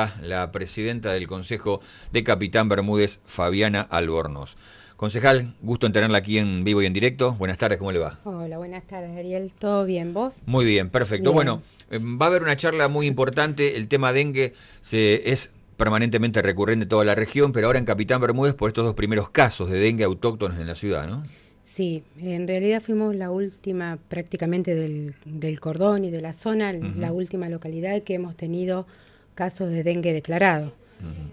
Ah, la presidenta del Consejo de Capitán Bermúdez, Fabiana Albornoz. Concejal, gusto en tenerla aquí en vivo y en directo. Buenas tardes, ¿cómo le va? Hola, buenas tardes, Ariel. ¿Todo bien? ¿Vos? Muy bien, perfecto. Bueno, eh, va a haber una charla muy importante. El tema dengue se, es permanentemente recurrente en toda la región, pero ahora en Capitán Bermúdez por estos dos primeros casos de dengue autóctonos en la ciudad, ¿no? Sí, en realidad fuimos la última prácticamente del, cordón y de la zona, la última localidad que hemos tenido casos de dengue declarado.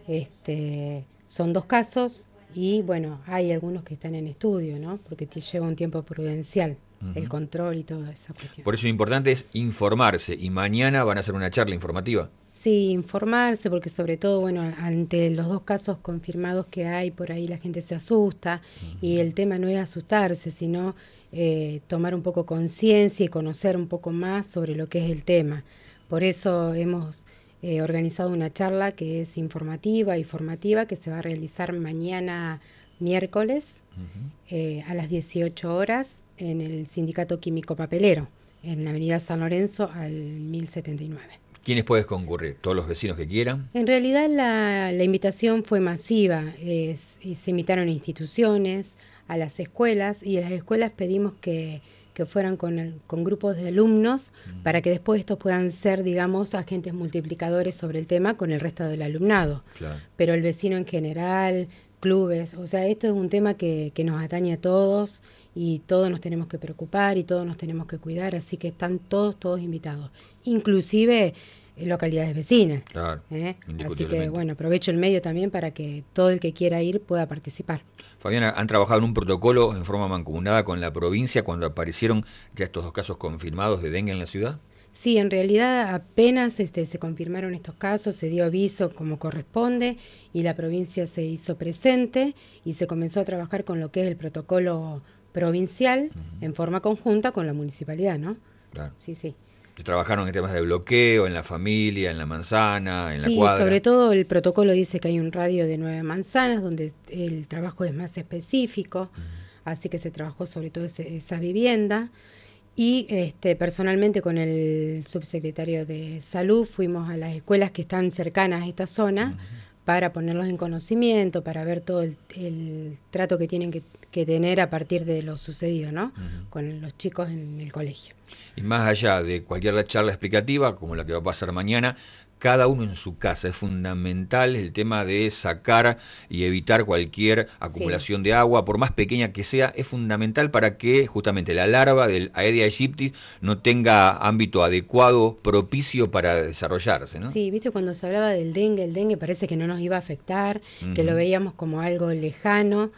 este, son dos casos y bueno, hay algunos que están en estudio, ¿no? Porque lleva un tiempo prudencial el control y toda esa cuestión. Por eso lo importante es informarse y mañana van a hacer una charla informativa. Sí, informarse porque sobre todo, bueno, ante los dos casos confirmados que hay por ahí la gente se asusta y el tema no es asustarse, sino eh, tomar un poco conciencia y conocer un poco más sobre lo que es el tema. Por eso hemos eh, organizado una charla que es informativa y formativa que se va a realizar mañana miércoles eh, a las 18 horas en el Sindicato Químico Papelero, en la Avenida San Lorenzo al 1079. ¿Quiénes puedes concurrir? ¿Todos los vecinos que quieran? En realidad la, invitación fue masiva. se invitaron instituciones, a las escuelas y a las escuelas pedimos que que fueran con, con grupos de alumnos mm. para que después estos puedan ser, digamos, agentes multiplicadores sobre el tema con el resto del alumnado. Pero el vecino en general, clubes, o sea, esto es un tema que, que nos atañe a todos y todos nos tenemos que preocupar y todos nos tenemos que cuidar, así que están todos, todos invitados. Inclusive localidades vecinas. Claro, ¿eh? Así que bueno, aprovecho el medio también para que todo el que quiera ir pueda participar. Fabiana, han trabajado en un protocolo en forma mancomunada con la provincia cuando aparecieron ya estos dos casos confirmados de dengue en la ciudad. Sí, en realidad apenas este, se confirmaron estos casos, se dio aviso como corresponde y la provincia se hizo presente y se comenzó a trabajar con lo que es el protocolo provincial en forma conjunta con la municipalidad, ¿no? Claro. Sí, sí trabajaron en temas de bloqueo, en la familia, en la manzana, en la cuadra. sobre todo el protocolo dice que hay un radio de nueve manzanas donde el trabajo es más específico, así que se trabajó sobre todo esa vivienda. Y este, personalmente con el subsecretario de Salud fuimos a las escuelas que están cercanas a esta zona para ponerlos en conocimiento, para ver todo el, trato que tienen que, tener a partir de lo sucedido, ¿no? Con los chicos en el colegio. Y más allá de cualquier charla explicativa, como la que va a pasar mañana, cada uno en su casa. Es fundamental el tema de sacar y evitar cualquier acumulación de agua, por más pequeña que sea, es fundamental para que justamente la larva del Aedia aegypti no tenga ámbito adecuado, propicio para desarrollarse. ¿no? Sí, viste cuando se hablaba del dengue, el dengue parece que no nos iba a afectar, que lo veíamos como algo lejano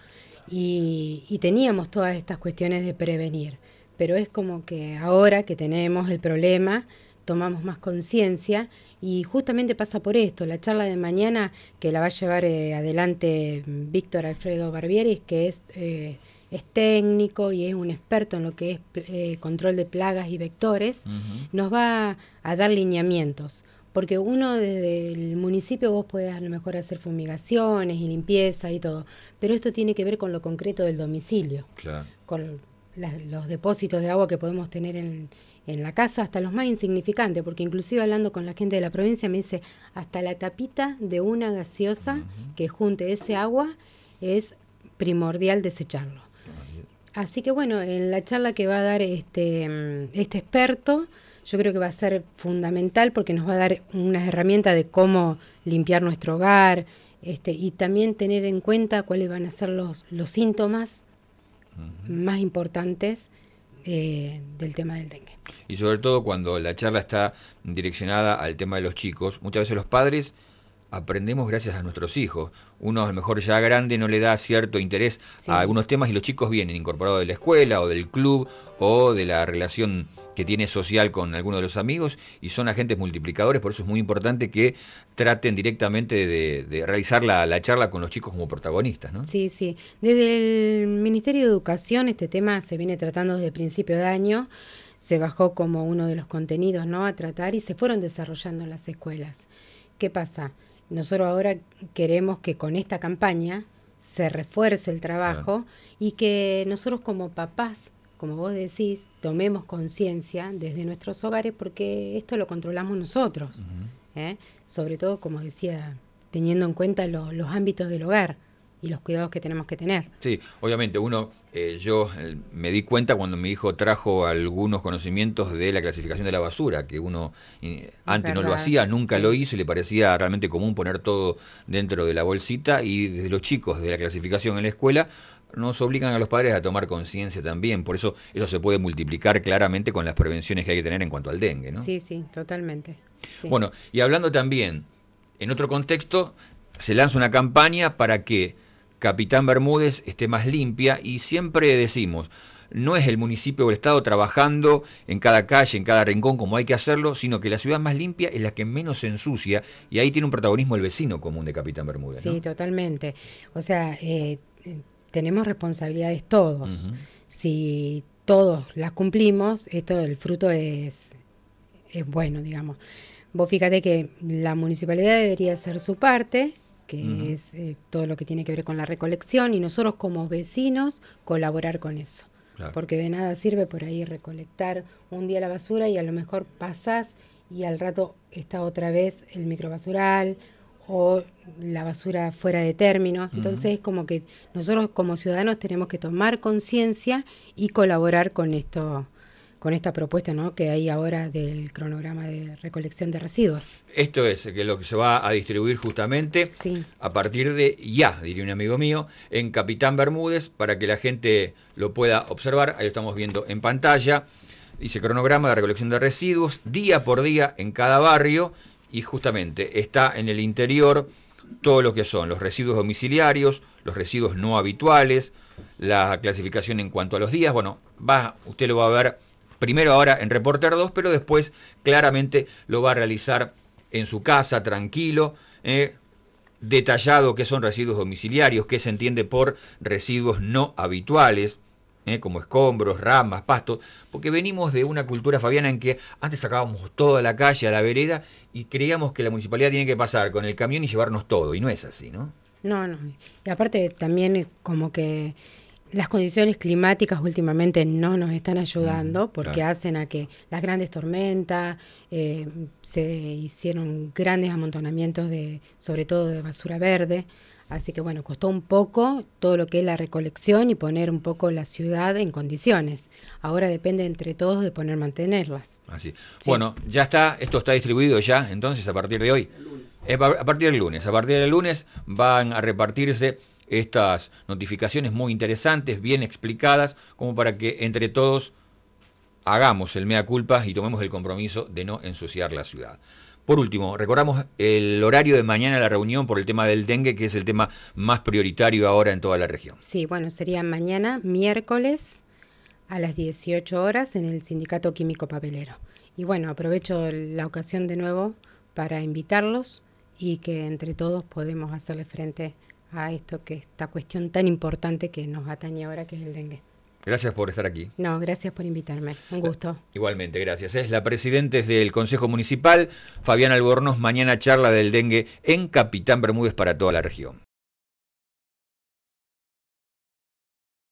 y teníamos todas estas cuestiones de prevenir. Pero es como que ahora que tenemos el problema, tomamos más conciencia y justamente pasa por esto, la charla de mañana que la va a llevar eh, adelante mm, Víctor Alfredo Barbieri, que es, eh, es técnico y es un experto en lo que es eh, control de plagas y vectores, nos va a dar lineamientos. Porque uno desde el municipio vos puedes a lo mejor hacer fumigaciones y limpieza y todo, pero esto tiene que ver con lo concreto del domicilio, claro. con los depósitos de agua que podemos tener en, la casa, hasta los más insignificantes, porque inclusive hablando con la gente de la provincia me dice, hasta la tapita de una gaseosa que junte ese agua es primordial desecharlo. Así que bueno, en la charla que va a dar este, mm, este experto, yo creo que va a ser fundamental porque nos va a dar unas herramientas de cómo limpiar nuestro hogar este, y también tener en cuenta cuáles van a ser los, los síntomas más importantes eh, del tema del dengue. Y sobre todo cuando la charla está direccionada al tema de los chicos, muchas veces los padres aprendemos gracias a nuestros hijos. Uno a lo mejor ya grande no le da cierto interés a algunos temas y los chicos vienen incorporados de la escuela o del club o de la relación que tiene social con alguno de los amigos y son agentes multiplicadores, por eso es muy importante que traten directamente de, realizar la, charla con los chicos como protagonistas. ¿no? Sí, sí. Desde el Ministerio de Educación este tema se viene tratando desde principio de año se bajó como uno de los contenidos ¿no? a tratar y se fueron desarrollando las escuelas. ¿Qué pasa? Nosotros ahora queremos que con esta campaña se refuerce el trabajo y que nosotros como papás, como vos decís, tomemos conciencia desde nuestros hogares porque esto lo controlamos nosotros, ¿eh? sobre todo, como decía, teniendo en cuenta los ámbitos del hogar y los cuidados que tenemos que tener. Sí, obviamente, uno, eh, yo eh, me di cuenta cuando mi hijo trajo algunos conocimientos de la clasificación de la basura, que uno eh, antes no lo hacía, nunca lo hizo y le parecía realmente común poner todo dentro de la bolsita y desde los chicos de la clasificación en la escuela nos obligan a los padres a tomar conciencia también, por eso eso se puede multiplicar claramente con las prevenciones que hay que tener en cuanto al dengue, ¿no? Sí, sí, totalmente. Bueno, y hablando también, en otro contexto, se lanza una campaña para que Capitán Bermúdez esté más limpia y siempre decimos, no es el municipio o el Estado trabajando en cada calle, en cada rincón como hay que hacerlo, sino que la ciudad más limpia es la que menos se ensucia y ahí tiene un protagonismo el vecino común de Capitán Bermúdez. Sí, totalmente. O sea, eh, tenemos responsabilidades todos. Si todos las cumplimos, esto el fruto es, es bueno, digamos. Vos fíjate que la municipalidad debería hacer su parte, que es eh, todo lo que tiene que ver con la recolección, y nosotros como vecinos colaborar con eso. Porque de nada sirve por ahí recolectar un día la basura y a lo mejor pasás y al rato está otra vez el microbasural o la basura fuera de término. Entonces es como que nosotros como ciudadanos tenemos que tomar conciencia y colaborar con esto, con esta propuesta ¿no? que hay ahora del cronograma de recolección de residuos. Esto es, que lo que se va a distribuir justamente sí. a partir de ya, diría un amigo mío, en Capitán Bermúdez, para que la gente lo pueda observar. Ahí lo estamos viendo en pantalla. Dice cronograma de recolección de residuos, día por día en cada barrio, y justamente está en el interior todo lo que son los residuos domiciliarios, los residuos no habituales, la clasificación en cuanto a los días. Bueno, va, usted lo va a ver primero ahora en Reporter 2, pero después claramente lo va a realizar en su casa, tranquilo, eh, detallado qué son residuos domiciliarios, qué se entiende por residuos no habituales, eh, como escombros, ramas, pastos, porque venimos de una cultura fabiana en que antes sacábamos toda la calle a la vereda y creíamos que la municipalidad tiene que pasar con el camión y llevarnos todo, y no es así, ¿no? No, no. Y aparte también como que las condiciones climáticas últimamente no nos están ayudando porque hacen a que las grandes tormentas, eh, se hicieron grandes amontonamientos de, sobre todo de basura verde. Así que bueno, costó un poco todo lo que es la recolección y poner un poco la ciudad en condiciones. Ahora depende entre todos de poner mantenerlas. Así. Bueno, ya está, esto está distribuido ya, entonces a partir de hoy. Eh, a partir del lunes, a partir del lunes van a repartirse estas notificaciones muy interesantes, bien explicadas, como para que entre todos hagamos el mea culpa y tomemos el compromiso de no ensuciar la ciudad. Por último, recordamos el horario de mañana la reunión por el tema del dengue, que es el tema más prioritario ahora en toda la región. Sí, bueno, sería mañana, miércoles, a las 18 horas en el Sindicato Químico Papelero. Y bueno, aprovecho la ocasión de nuevo para invitarlos y que entre todos podemos hacerle frente a esto que esta cuestión tan importante que nos atañe ahora, que es el dengue. Gracias por estar aquí. No, gracias por invitarme. Un gusto. Igualmente, gracias. Es la presidenta del Consejo Municipal, Fabián Albornoz. Mañana charla del dengue en Capitán Bermúdez para toda la región.